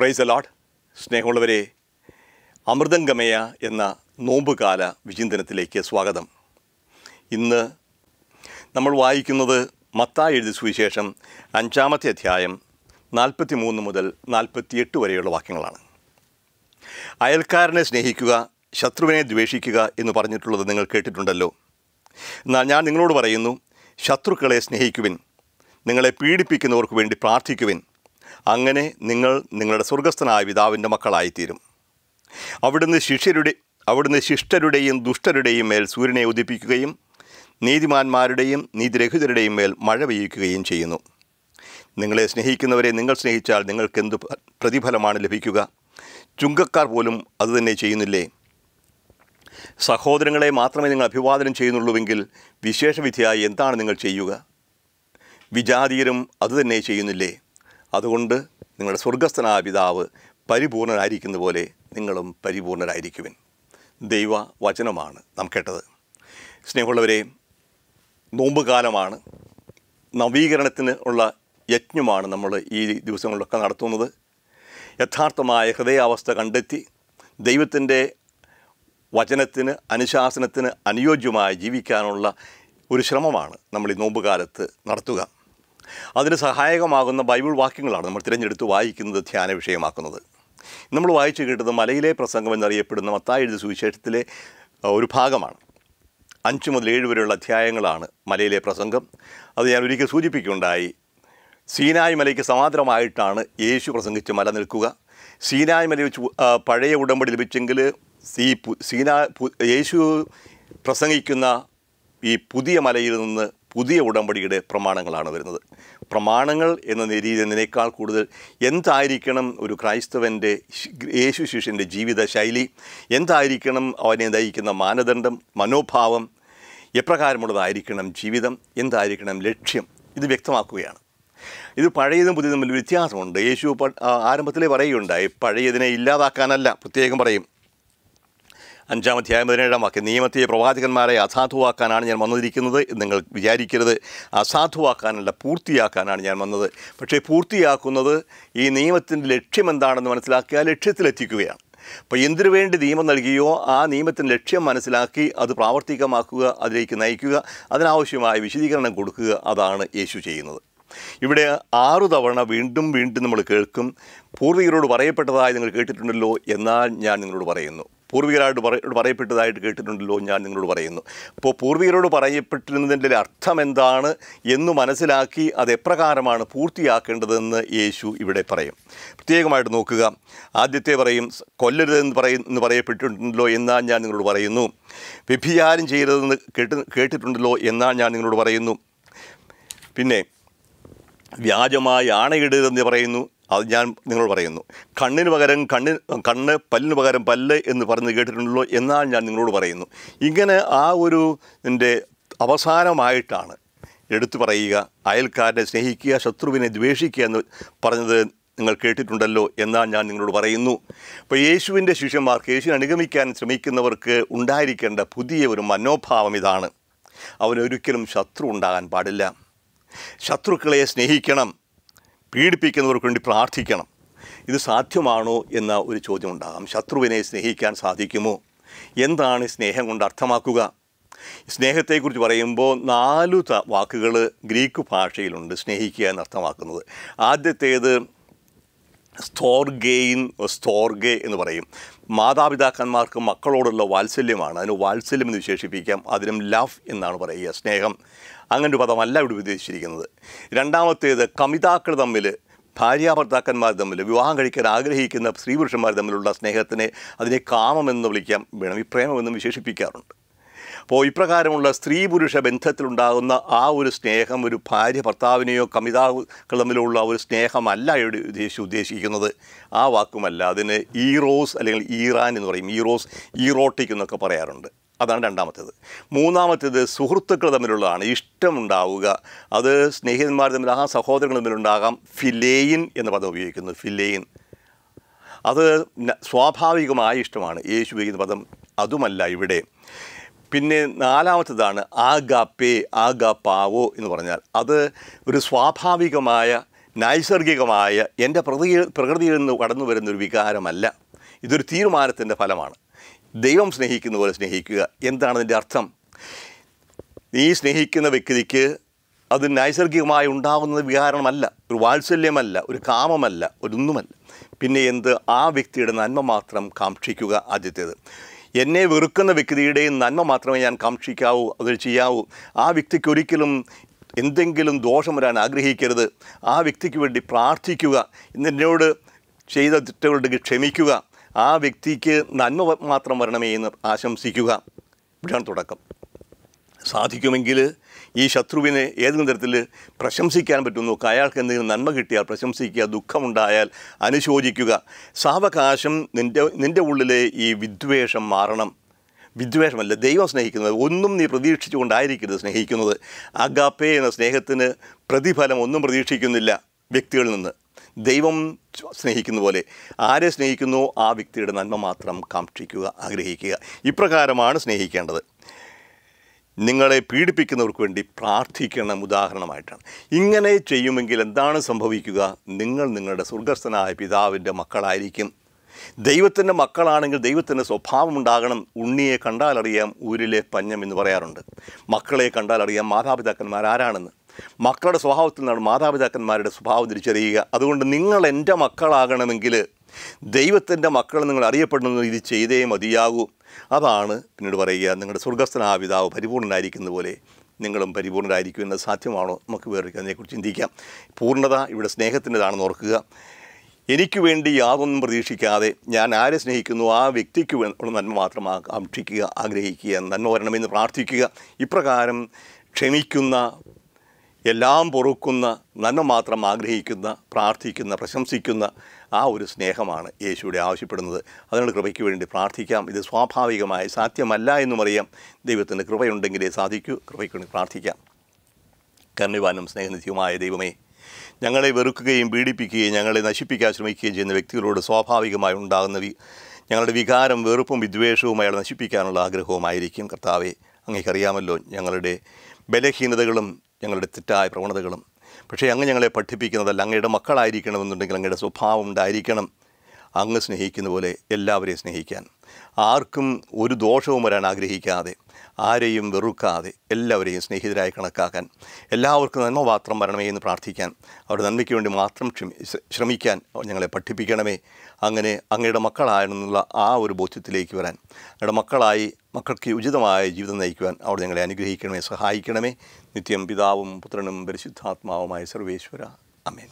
price അലാഡ് സ്നേഹമുള്ളവരെ അമൃതംഗമയ എന്ന നോമ്പുകാല വിചിന്തനത്തിലേക്ക് സ്വാഗതം ഇന്ന് നമ്മൾ വായിക്കുന്നത് മത്തായി എഴുതി സുവിശേഷം അഞ്ചാമത്തെ അധ്യായം നാൽപ്പത്തി മൂന്ന് മുതൽ നാൽപ്പത്തിയെട്ട് വരെയുള്ള വാക്യങ്ങളാണ് അയൽക്കാരനെ സ്നേഹിക്കുക ശത്രുവിനെ ദ്വേഷിക്കുക എന്ന് പറഞ്ഞിട്ടുള്ളത് നിങ്ങൾ കേട്ടിട്ടുണ്ടല്ലോ എന്നാൽ ഞാൻ നിങ്ങളോട് പറയുന്നു ശത്രുക്കളെ സ്നേഹിക്കുവിൻ നിങ്ങളെ പീഡിപ്പിക്കുന്നവർക്ക് വേണ്ടി പ്രാർത്ഥിക്കുവിൻ അങ്ങനെ നിങ്ങൾ നിങ്ങളുടെ സ്വർഗസ്ഥനായ പിതാവിൻ്റെ മക്കളായിത്തീരും അവിടുന്ന് ശിഷ്യരുടെ അവിടുന്ന് ശിഷ്ടരുടെയും ദുഷ്ടരുടെയും മേൽ സൂര്യനെ ഉദിപ്പിക്കുകയും നീതിമാന്മാരുടെയും നീതിരഹിതരുടെയും മേൽ മഴ പെയ്യിക്കുകയും ചെയ്യുന്നു നിങ്ങളെ സ്നേഹിക്കുന്നവരെ നിങ്ങൾ സ്നേഹിച്ചാൽ നിങ്ങൾക്കെന്ത് പ്രതിഫലമാണ് ലഭിക്കുക ചുങ്കക്കാർ പോലും അതുതന്നെ ചെയ്യുന്നില്ലേ സഹോദരങ്ങളെ മാത്രമേ നിങ്ങൾ അഭിവാദനം ചെയ്യുന്നുള്ളൂവെങ്കിൽ വിശേഷവിധിയായി എന്താണ് നിങ്ങൾ ചെയ്യുക വിജാതീയരും അതുതന്നെ ചെയ്യുന്നില്ലേ അതുകൊണ്ട് നിങ്ങളുടെ സ്വർഗസ്ഥനായ പിതാവ് പരിപൂർണരായിരിക്കുന്ന പോലെ നിങ്ങളും പരിപൂർണരായിരിക്കുവിൻ ദൈവ വചനമാണ് നാം കേട്ടത് സ്നേഹമുള്ളവരെ നോമ്പുകാലമാണ് നവീകരണത്തിന് ഉള്ള യജ്ഞമാണ് നമ്മൾ ഈ ദിവസങ്ങളിലൊക്കെ നടത്തുന്നത് യഥാർത്ഥമായ ഹൃദയാവസ്ഥ കണ്ടെത്തി ദൈവത്തിൻ്റെ വചനത്തിന് അനുശാസനത്തിന് അനുയോജ്യമായി ജീവിക്കാനുള്ള ഒരു ശ്രമമാണ് നമ്മൾ ഈ നോമ്പുകാലത്ത് നടത്തുക അതിന് സഹായകമാകുന്ന ബൈബിൾ വാക്യങ്ങളാണ് നമ്മൾ തിരഞ്ഞെടുത്ത് വായിക്കുന്നത് ധ്യാന വിഷയമാക്കുന്നത് നമ്മൾ വായിച്ചു കേട്ടത് മലയിലെ പ്രസംഗം എന്നറിയപ്പെടുന്ന മത്തായ എഴുതി സുവിശേഷത്തിലെ ഒരു ഭാഗമാണ് അഞ്ച് മുതൽ ഏഴ് വരെയുള്ള അധ്യായങ്ങളാണ് മലയിലെ പ്രസംഗം അത് ഞാൻ ഒരിക്കൽ സൂചിപ്പിക്കുകയുണ്ടായി സീനായ് മലയ്ക്ക് സമാന്തരമായിട്ടാണ് യേശു പ്രസംഗിച്ച് മല നിൽക്കുക സീനായ് മല വെച്ച് പഴയ ഉടമ്പടി ലഭിച്ചെങ്കിൽ സീനായ് സീനാ യേശു പ്രസംഗിക്കുന്ന ഈ പുതിയ മലയിൽ നിന്ന് പുതിയ ഉടമ്പടിയുടെ പ്രമാണങ്ങളാണ് വരുന്നത് പ്രമാണങ്ങൾ എന്ന നിരീതിനേക്കാൾ കൂടുതൽ എന്തായിരിക്കണം ഒരു ക്രൈസ്തവൻ്റെ യേശു ശിഷ്യൻ്റെ ജീവിത ശൈലി എന്തായിരിക്കണം അവനെ നയിക്കുന്ന മാനദണ്ഡം മനോഭാവം എപ്രകാരമുള്ളതായിരിക്കണം ജീവിതം എന്തായിരിക്കണം ലക്ഷ്യം ഇത് വ്യക്തമാക്കുകയാണ് ഇത് പഴയതും പുതിയതും തമ്മിൽ വ്യത്യാസമുണ്ട് യേശു ആരംഭത്തിലേ പറയുകയുണ്ടായി പഴയതിനെ ഇല്ലാതാക്കാനല്ല പ്രത്യേകം പറയും അഞ്ചാം അധ്യായം പതിനേഴാം വാക്യം നിയമത്തെ പ്രവാചകന്മാരെ അസാധുവാക്കാനാണ് ഞാൻ വന്നിരിക്കുന്നത് നിങ്ങൾ വിചാരിക്കരുത് അസാധുവാക്കാനല്ല പൂർത്തിയാക്കാനാണ് ഞാൻ വന്നത് പക്ഷേ പൂർത്തിയാക്കുന്നത് ഈ നിയമത്തിൻ്റെ ലക്ഷ്യം എന്താണെന്ന് മനസ്സിലാക്കി ആ ലക്ഷ്യത്തിലെത്തിക്കുകയാണ് അപ്പോൾ എന്തിനു വേണ്ടി നിയമം നൽകിയോ ആ നിയമത്തിൻ്റെ ലക്ഷ്യം മനസ്സിലാക്കി അത് പ്രാവർത്തികമാക്കുക അതിലേക്ക് നയിക്കുക അതിനാവശ്യമായ വിശദീകരണം കൊടുക്കുക അതാണ് യേശു ചെയ്യുന്നത് ഇവിടെ ആറു തവണ വീണ്ടും വീണ്ടും നമ്മൾ കേൾക്കും പൂർവികരോട് പറയപ്പെട്ടതായി നിങ്ങൾ കേട്ടിട്ടുണ്ടല്ലോ എന്നാൽ ഞാൻ നിങ്ങളോട് പറയുന്നു പൂർവികരായിട്ട് പറയപ്പെട്ടതായിട്ട് കേട്ടിട്ടുണ്ടല്ലോ ഞാൻ നിങ്ങളോട് പറയുന്നു അപ്പോൾ പൂർവികരോട് പറയപ്പെട്ടിരുന്നതിൻ്റെ അർത്ഥം എന്താണ് എന്ന് മനസ്സിലാക്കി അത് എപ്രകാരമാണ് പൂർത്തിയാക്കേണ്ടതെന്ന് യേശു ഇവിടെ പറയും പ്രത്യേകമായിട്ട് നോക്കുക ആദ്യത്തെ പറയും കൊല്ലരുതെന്ന് പറയും എന്ന് പറയപ്പെട്ടിട്ടുണ്ടല്ലോ എന്നാൽ ഞാൻ നിങ്ങളോട് പറയുന്നു വിഭിചാരം ചെയ്യരുതെന്ന് കേട്ട് കേട്ടിട്ടുണ്ടല്ലോ എന്നാൽ ഞാൻ നിങ്ങളോട് പറയുന്നു പിന്നെ വ്യാജമായി ആണയിടരുതെന്ന് പറയുന്നു അത് ഞാൻ നിങ്ങളോട് പറയുന്നു കണ്ണിന് പകരം കണ്ണിന് കണ്ണ് പല്ലിന് പകരം പല്ല് എന്ന് പറഞ്ഞ് കേട്ടിട്ടുണ്ടല്ലോ എന്നാൽ ഞാൻ നിങ്ങളോട് പറയുന്നു ഇങ്ങനെ ആ ഒരു എൻ്റെ അവസാനമായിട്ടാണ് എടുത്തു പറയുക അയൽക്കാരനെ സ്നേഹിക്കുക ശത്രുവിനെ ദ്വേഷിക്കുക എന്ന് പറഞ്ഞത് നിങ്ങൾ കേട്ടിട്ടുണ്ടല്ലോ എന്നാണ് ഞാൻ നിങ്ങളോട് പറയുന്നു അപ്പോൾ യേശുവിൻ്റെ ശിഷ്യന്മാർക്ക് യേശുവിനെ അനുഗമിക്കാൻ ശ്രമിക്കുന്നവർക്ക് ഉണ്ടായിരിക്കേണ്ട പുതിയ ഒരു മനോഭാവം ഇതാണ് അവനൊരിക്കലും ശത്രു ഉണ്ടാകാൻ പാടില്ല ശത്രുക്കളെ സ്നേഹിക്കണം പീഡിപ്പിക്കുന്നവർക്ക് വേണ്ടി പ്രാർത്ഥിക്കണം ഇത് സാധ്യമാണോ എന്ന ഒരു ചോദ്യമുണ്ടാകാം ശത്രുവിനെ സ്നേഹിക്കാൻ സാധിക്കുമോ എന്താണ് സ്നേഹം കൊണ്ട് അർത്ഥമാക്കുക സ്നേഹത്തെക്കുറിച്ച് പറയുമ്പോൾ നാലു വാക്കുകൾ ഗ്രീക്ക് ഭാഷയിലുണ്ട് സ്നേഹിക്കുക എന്ന് അർത്ഥമാക്കുന്നത് ആദ്യത്തേത് സ്തോർഗെയിൻ സ്തോർഗെ എന്ന് പറയും മാതാപിതാക്കന്മാർക്ക് മക്കളോടുള്ള വാത്സല്യമാണ് അതിന് വാത്സല്യം എന്ന് വിശേഷിപ്പിക്കാം അതിനും ലവ് എന്നാണ് പറയുക സ്നേഹം അങ്ങനെ ഒരു പദമല്ല ഇവിടെ ഉദ്ദേശിച്ചിരിക്കുന്നത് രണ്ടാമത്തേത് കമിതാക്കൾ തമ്മിൽ ഭാര്യ ഭർത്താക്കന്മാർ തമ്മിൽ വിവാഹം കഴിക്കാൻ ആഗ്രഹിക്കുന്ന സ്ത്രീ പുരുഷന്മാർ തമ്മിലുള്ള സ്നേഹത്തിനെ അതിനെ കാമെന്ന് വിളിക്കാം ഈ പ്രേമമെന്നും വിശേഷിപ്പിക്കാറുണ്ട് അപ്പോൾ ഇപ്രകാരമുള്ള സ്ത്രീ പുരുഷ ബന്ധത്തിലുണ്ടാകുന്ന ആ ഒരു സ്നേഹം ഒരു ഭാര്യ ഭർത്താവിനെയോ കമിതാക്കൾ തമ്മിലുള്ള ഒരു സ്നേഹമല്ല ഇവിടെ ഉദ്ദേശിച്ച് ഉദ്ദേശിക്കുന്നത് ആ വാക്കുമല്ല അതിന് ഈറോസ് അല്ലെങ്കിൽ ഈറാൻ എന്ന് പറയും ഈറോസ് ഈറോട്ടിക് എന്നൊക്കെ പറയാറുണ്ട് അതാണ് രണ്ടാമത്തേത് മൂന്നാമത്തേത് സുഹൃത്തുക്കൾ തമ്മിലുള്ളതാണ് ഇഷ്ടമുണ്ടാവുക അത് സ്നേഹിതന്മാർ തമ്മിലാകാം സഹോദരങ്ങൾ തമ്മിലുണ്ടാകാം ഫിലേയിൻ എന്ന പദം ഉപയോഗിക്കുന്നു ഫിലേയിൻ അത് സ്വാഭാവികമായ ഇഷ്ടമാണ് യേശു ഉപയോഗിക്കുന്ന പദം അതുമല്ല ഇവിടെ പിന്നെ നാലാമത്തേതാണ് ആഗാപ്പേ ആഗാപ്പാവോ എന്ന് പറഞ്ഞാൽ അത് ഒരു സ്വാഭാവികമായ നൈസർഗികമായ എൻ്റെ പ്രകൃതി പ്രകൃതിയിൽ നിന്ന് കടന്നു വരുന്ന ഒരു വികാരമല്ല ഇതൊരു തീരുമാനത്തിൻ്റെ ഫലമാണ് ദൈവം സ്നേഹിക്കുന്ന പോലെ സ്നേഹിക്കുക എന്താണ് അതിൻ്റെ അർത്ഥം നീ സ്നേഹിക്കുന്ന വ്യക്തിക്ക് അത് നൈസർഗികമായി ഉണ്ടാകുന്നത് വികാരണമല്ല ഒരു വാത്സല്യമല്ല ഒരു കാമമല്ല ഒരൊന്നുമല്ല പിന്നെ എന്ത് ആ വ്യക്തിയുടെ നന്മ മാത്രം കാക്ഷിക്കുക ആദ്യത്തേത് എന്നെ വെറുക്കുന്ന വ്യക്തിയുടെ നന്മ മാത്രമേ ഞാൻ കാക്ഷിക്കാവൂ അത് ചെയ്യാവൂ ആ വ്യക്തിക്ക് ഒരിക്കലും എന്തെങ്കിലും ദോഷം വരാൻ ആഗ്രഹിക്കരുത് ആ വ്യക്തിക്ക് വേണ്ടി പ്രാർത്ഥിക്കുക ഇന്നെന്നോട് ചെയ്ത തെറ്റുകളുടെ ക്ഷമിക്കുക ആ വ്യക്തിക്ക് നന്മ മാത്രം വരണമേ എന്ന് ആശംസിക്കുക ഇവിടെയാണ് തുടക്കം സാധിക്കുമെങ്കിൽ ഈ ശത്രുവിനെ ഏതെങ്കിലും തരത്തിൽ പ്രശംസിക്കാൻ പറ്റുന്നു അയാൾക്ക് എന്തെങ്കിലും നന്മ കിട്ടിയാൽ പ്രശംസിക്കുക ദുഃഖമുണ്ടായാൽ അനുശോചിക്കുക സാവകാശം നിൻ്റെ നിൻ്റെ ഉള്ളിലെ ഈ വിദ്വേഷം മാറണം വിദ്വേഷമല്ല ദൈവം സ്നേഹിക്കുന്നത് ഒന്നും നീ പ്രതീക്ഷിച്ചുകൊണ്ടായിരിക്കരുത് സ്നേഹിക്കുന്നത് അഗാപ്പേ എന്ന സ്നേഹത്തിന് പ്രതിഫലം ഒന്നും പ്രതീക്ഷിക്കുന്നില്ല വ്യക്തികളിൽ നിന്ന് ദൈവം സ്നേഹിക്കുന്ന പോലെ ആരെ സ്നേഹിക്കുന്നു ആ വ്യക്തിയുടെ നന്മ മാത്രം കാക്ഷിക്കുക ആഗ്രഹിക്കുക ഇപ്രകാരമാണ് സ്നേഹിക്കേണ്ടത് നിങ്ങളെ പീഡിപ്പിക്കുന്നവർക്ക് വേണ്ടി പ്രാർത്ഥിക്കണം ഉദാഹരണമായിട്ടാണ് ഇങ്ങനെ ചെയ്യുമെങ്കിൽ എന്താണ് സംഭവിക്കുക നിങ്ങൾ നിങ്ങളുടെ സ്വർഗസ്ഥനായ പിതാവിൻ്റെ മക്കളായിരിക്കും ദൈവത്തിൻ്റെ മക്കളാണെങ്കിൽ ദൈവത്തിൻ്റെ സ്വഭാവം ഉണ്ടാകണം ഉണ്ണിയെ കണ്ടാലറിയാം ഊരിലെ പഞ്ഞം എന്ന് പറയാറുണ്ട് മക്കളെ കണ്ടാലറിയാം മാതാപിതാക്കന്മാർ ആരാണെന്ന് മക്കളുടെ സ്വഭാവത്തിൽ നിന്നാണ് മാതാപിതാക്കന്മാരുടെ സ്വഭാവം തിരിച്ചറിയുക അതുകൊണ്ട് നിങ്ങൾ എൻ്റെ മക്കളാകണമെങ്കിൽ ദൈവത്തിൻ്റെ മക്കൾ നിങ്ങൾ അറിയപ്പെടുന്നത് ഇത് ചെയ്തേ മതിയാകൂ അതാണ് പിന്നീട് പറയുക നിങ്ങളുടെ സ്വർഗസ്ഥനാ പിതാവ് പരിപൂർണനായിരിക്കുന്ന പോലെ നിങ്ങളും പരിപൂർണരായിരിക്കും എന്നത് സാധ്യമാണോ നമുക്ക് വേറെ അതിനെക്കുറിച്ച് ചിന്തിക്കാം പൂർണ്ണത ഇവിടെ സ്നേഹത്തിൻ്റെതാണെന്ന് ഓർക്കുക എനിക്ക് വേണ്ടി യാതൊന്നും പ്രതീക്ഷിക്കാതെ ഞാൻ ആരെ സ്നേഹിക്കുന്നു ആ വ്യക്തിക്ക് ഉള്ള നന്മ മാത്രം ആകാംക്ഷിക്കുക ആഗ്രഹിക്കുക നന്മ വരണമെന്ന് പ്രാർത്ഥിക്കുക ഇപ്രകാരം ക്ഷമിക്കുന്ന എല്ലാം പൊറുക്കുന്ന നന്മ മാത്രം ആഗ്രഹിക്കുന്ന പ്രാർത്ഥിക്കുന്ന പ്രശംസിക്കുന്ന ആ ഒരു സ്നേഹമാണ് യേശുവിടെ ആവശ്യപ്പെടുന്നത് അതിനുള്ള കൃപയ്ക്ക് വേണ്ടി പ്രാർത്ഥിക്കാം ഇത് സ്വാഭാവികമായി സാധ്യമല്ല എന്നുമറിയാം ദൈവത്തിൻ്റെ കൃപയുണ്ടെങ്കിലേ സാധിക്കൂ കൃപയ്ക്ക് വേണ്ടി പ്രാർത്ഥിക്കാം കർണിവാനും സ്നേഹനിധിയുമായ ദൈവമേ ഞങ്ങളെ വെറുക്കുകയും പീഡിപ്പിക്കുകയും ഞങ്ങളെ നശിപ്പിക്കാൻ ശ്രമിക്കുകയും ചെയ്യുന്ന വ്യക്തികളോട് സ്വാഭാവികമായി ഉണ്ടാകുന്ന ഞങ്ങളുടെ വികാരം വെറുപ്പും വിദ്വേഷവും അയാൾ നശിപ്പിക്കാനുള്ള ആഗ്രഹവുമായിരിക്കും കർത്താവെ അങ്ങേക്കറിയാമല്ലോ ഞങ്ങളുടെ ബലഹീനതകളും ഞങ്ങളുടെ തെറ്റായ പ്രവണതകളും പക്ഷേ അങ്ങ് ഞങ്ങളെ പഠിപ്പിക്കുന്നതല്ല അങ്ങയുടെ മക്കളായിരിക്കണമെന്നുണ്ടെങ്കിൽ അങ്ങയുടെ സ്വഭാവം ഉണ്ടായിരിക്കണം അങ്ങ് സ്നേഹിക്കുന്ന പോലെ എല്ലാവരെയും സ്നേഹിക്കാൻ ആർക്കും ഒരു ദോഷവും വരാൻ ആഗ്രഹിക്കാതെ ആരെയും വെറുക്കാതെ എല്ലാവരെയും സ്നേഹിതരായി കണക്കാക്കാൻ എല്ലാവർക്കും നന്മ മാത്രം വരണമേ എന്ന് പ്രാർത്ഥിക്കാൻ അവരുടെ നന്മയ്ക്ക് വേണ്ടി മാത്രം ശ്രമിക്കാൻ ഞങ്ങളെ പഠിപ്പിക്കണമേ അങ്ങനെ അങ്ങയുടെ മക്കളായെന്നുള്ള ആ ഒരു ബോധ്യത്തിലേക്ക് വരാൻ അങ്ങയുടെ മക്കളായി മക്കൾക്ക് ഉചിതമായ ജീവിതം നയിക്കുവാൻ അവിടെ ഞങ്ങളെ അനുഗ്രഹിക്കണമേ സഹായിക്കണമേ നിത്യം പിതാവും പുത്രനും പരിശുദ്ധാത്മാവുമായ സർവേശ്വര അമേൻ